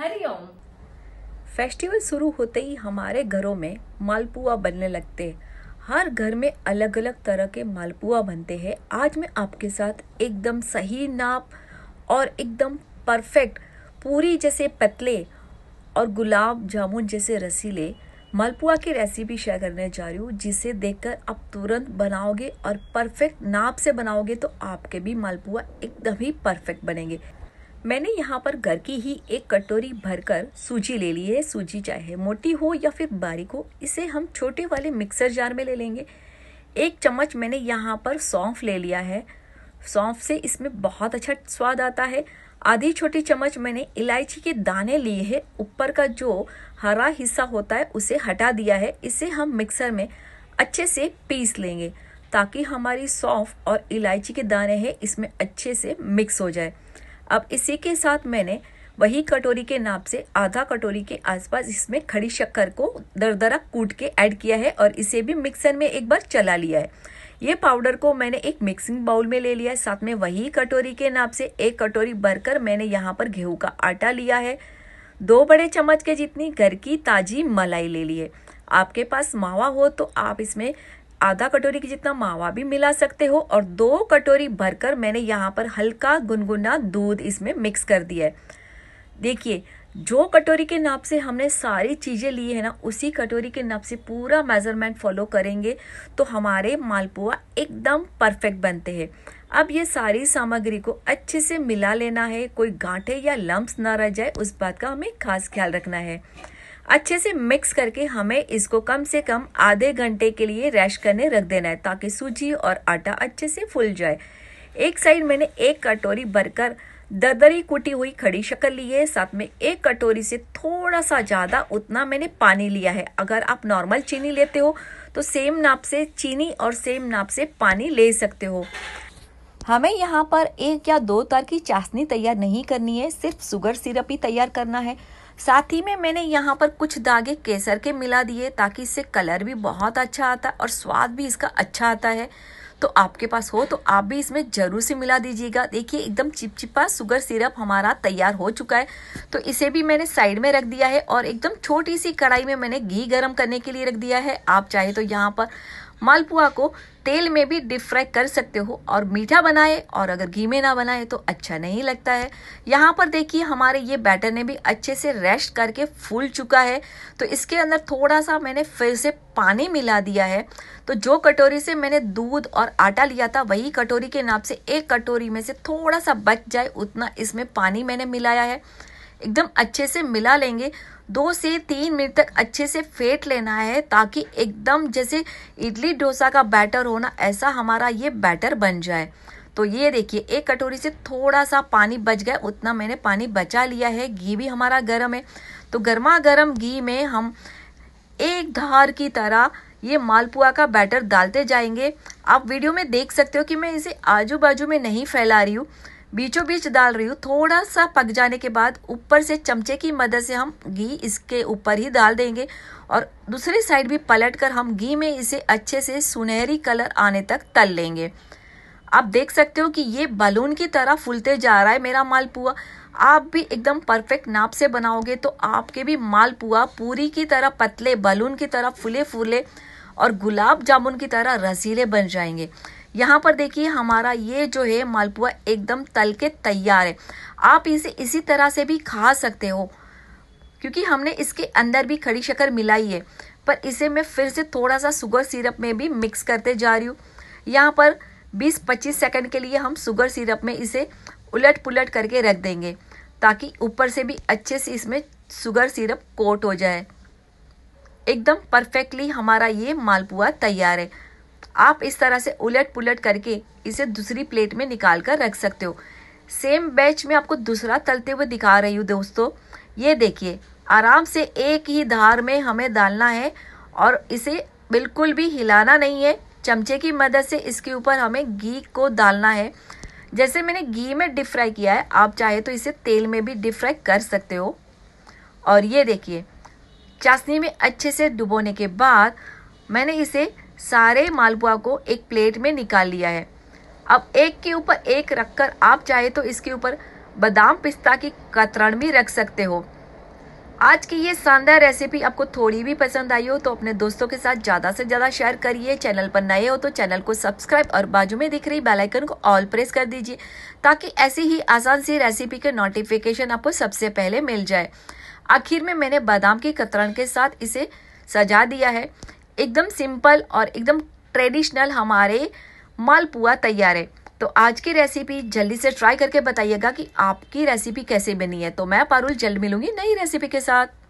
Hariom festival शुरू होते ही हमारे घरों में मालपुआ बनने लगते हर घर में अलग अलग तरह के मालपुआ बनते हैं आज मैं आपके साथ एकदम सही नाप और एकदम परफेक्ट पूरी जैसे पतले और गुलाब जामुन जैसे रसीले मालपुआ की रेसिपी शेयर करने जा रही हूँ जिसे देखकर आप तुरंत बनाओगे और परफेक्ट नाप से बनाओगे तो आपके भी मालपुआ एकदम ही परफेक्ट बनेंगे मैंने यहाँ पर घर की ही एक कटोरी भरकर सूजी ले ली है सूजी चाहे मोटी हो या फिर बारीक हो इसे हम छोटे वाले मिक्सर जार में ले लेंगे एक चम्मच मैंने यहाँ पर सौंफ ले लिया है सौंफ से इसमें बहुत अच्छा स्वाद आता है आधी छोटी चम्मच मैंने इलायची के दाने लिए हैं ऊपर का जो हरा हिस्सा होता है उसे हटा दिया है इसे हम मिक्सर में अच्छे से पीस लेंगे ताकि हमारी सौंफ और इलायची के दाने हैं इसमें अच्छे से मिक्स हो जाए अब इसी के साथ मैंने वही कटोरी के नाप से आधा कटोरी के आसपास इसमें खड़ी शक्कर को दरदरा कूट के ऐड किया है और इसे भी मिक्सर में एक बार चला लिया है ये पाउडर को मैंने एक मिक्सिंग बाउल में ले लिया है साथ में वही कटोरी के नाप से एक कटोरी भरकर मैंने यहाँ पर गेहूं का आटा लिया है दो बड़े चम्मच के जितनी घर की ताजी मलाई ले ली है आपके पास मावा हो तो आप इसमें आधा कटोरी की जितना मावा भी मिला सकते हो और दो कटोरी भरकर मैंने यहाँ पर हल्का गुनगुना दूध इसमें मिक्स कर दिया है देखिए जो कटोरी के नाप से हमने सारी चीज़ें ली है ना उसी कटोरी के नाप से पूरा मेज़रमेंट फॉलो करेंगे तो हमारे मालपुआ एकदम परफेक्ट बनते हैं अब ये सारी सामग्री को अच्छे से मिला लेना है कोई गांठे या लम्ब ना रह जाए उस बात का हमें खास ख्याल रखना है अच्छे से मिक्स करके हमें इसको कम से कम आधे घंटे के लिए रैश करने रख देना है ताकि सूजी और आटा अच्छे से फूल जाए एक साइड मैंने एक कटोरी भरकर दरदरी कुटी हुई खड़ी शक्कर ली है साथ में एक कटोरी से थोड़ा सा ज़्यादा उतना मैंने पानी लिया है अगर आप नॉर्मल चीनी लेते हो तो सेम नाप से चीनी और सेम नाप से पानी ले सकते हो हमें यहाँ पर एक या दो तर की चाशनी तैयार नहीं करनी है सिर्फ सुगर सिरप ही तैयार करना है साथ ही में मैंने यहाँ पर कुछ दागे केसर के मिला दिए ताकि इससे कलर भी बहुत अच्छा आता है और स्वाद भी इसका अच्छा आता है तो आपके पास हो तो आप भी इसमें ज़रूर से मिला दीजिएगा देखिए एकदम चिपचिपा शुगर सिरप हमारा तैयार हो चुका है तो इसे भी मैंने साइड में रख दिया है और एकदम छोटी सी कढ़ाई में मैंने घी गर्म करने के लिए रख दिया है आप चाहे तो यहाँ पर मालपुआ को तेल में भी डीप फ्राई कर सकते हो और मीठा बनाए और अगर घी में ना बनाए तो अच्छा नहीं लगता है यहाँ पर देखिए हमारे ये बैटर ने भी अच्छे से रेस्ट करके फूल चुका है तो इसके अंदर थोड़ा सा मैंने फिर से पानी मिला दिया है तो जो कटोरी से मैंने दूध और आटा लिया था वही कटोरी के नाप से एक कटोरी में से थोड़ा सा बच जाए उतना इसमें पानी मैंने मिलाया है एकदम अच्छे से मिला लेंगे दो से तीन मिनट तक अच्छे से फेंट लेना है ताकि एकदम जैसे इडली डोसा का बैटर होना ऐसा हमारा ये बैटर बन जाए तो ये देखिए एक कटोरी से थोड़ा सा पानी बच गया उतना मैंने पानी बचा लिया है घी भी हमारा गर्म है तो गर्मा गर्म घी में हम एक धार की तरह ये मालपुआ का बैटर डालते जाएंगे आप वीडियो में देख सकते हो कि मैं इसे आजू बाजू में नहीं फैला रही हूँ बीचों बीच डाल रही हूँ थोड़ा सा पक जाने के बाद ऊपर से चमचे की मदद से हम घी इसके ऊपर ही डाल देंगे और दूसरी साइड भी पलट कर हम घी में इसे अच्छे से सुनहरी कलर आने तक तल लेंगे आप देख सकते हो कि ये बलून की तरह फूलते जा रहा है मेरा मालपुआ आप भी एकदम परफेक्ट नाप से बनाओगे तो आपके भी मालपुआ पूरी की तरह पतले बलून की तरह फूले फूले और गुलाब जामुन की तरह रसीले बन जाएंगे यहाँ पर देखिए हमारा ये जो है मालपुआ एकदम तल के तैयार है आप इसे इसी तरह से भी खा सकते हो क्योंकि हमने इसके अंदर भी खड़ी शक्कर मिलाई है पर इसे मैं फिर से थोड़ा सा शुगर सिरप में भी मिक्स करते जा रही हूँ यहाँ पर 20-25 सेकंड के लिए हम शुगर सिरप में इसे उलट पुलट करके रख देंगे ताकि ऊपर से भी अच्छे से इसमें शुगर सिरप कोट हो जाए एकदम परफेक्टली हमारा ये मालपुआ तैयार है आप इस तरह से उलट पुलट करके इसे दूसरी प्लेट में निकाल कर रख सकते हो सेम बैच में आपको दूसरा तलते हुए दिखा रही हूँ दोस्तों ये देखिए आराम से एक ही धार में हमें डालना है और इसे बिल्कुल भी हिलाना नहीं है चमचे की मदद से इसके ऊपर हमें घी को डालना है जैसे मैंने घी में डिप फ्राई किया है आप चाहे तो इसे तेल में भी डिप फ्राई कर सकते हो और ये देखिए चाशनी में अच्छे से डुबोने के बाद मैंने इसे सारे मालपुआ को एक प्लेट में निकाल लिया है अब एक के ऊपर एक रखकर आप चाहे तो इसके ऊपर बादाम पिस्ता की कतरण भी रख सकते हो आज की ये शानदार रेसिपी आपको थोड़ी भी पसंद आई हो तो अपने दोस्तों के साथ ज़्यादा से ज़्यादा शेयर करिए चैनल पर नए हो तो चैनल को सब्सक्राइब और बाजू में दिख रही बेल आइकन को ऑल प्रेस कर दीजिए ताकि ऐसी ही आसान सी रेसिपी के नोटिफिकेशन आपको सबसे पहले मिल जाए आखिर में मैंने बादाम के कतरण के साथ इसे सजा दिया है एकदम सिंपल और एकदम ट्रेडिशनल हमारे मालपुआ तैयार है तो आज की रेसिपी जल्दी से ट्राई करके बताइएगा कि आपकी रेसिपी कैसे बनी है तो मैं पारुल जल्द मिलूंगी नई रेसिपी के साथ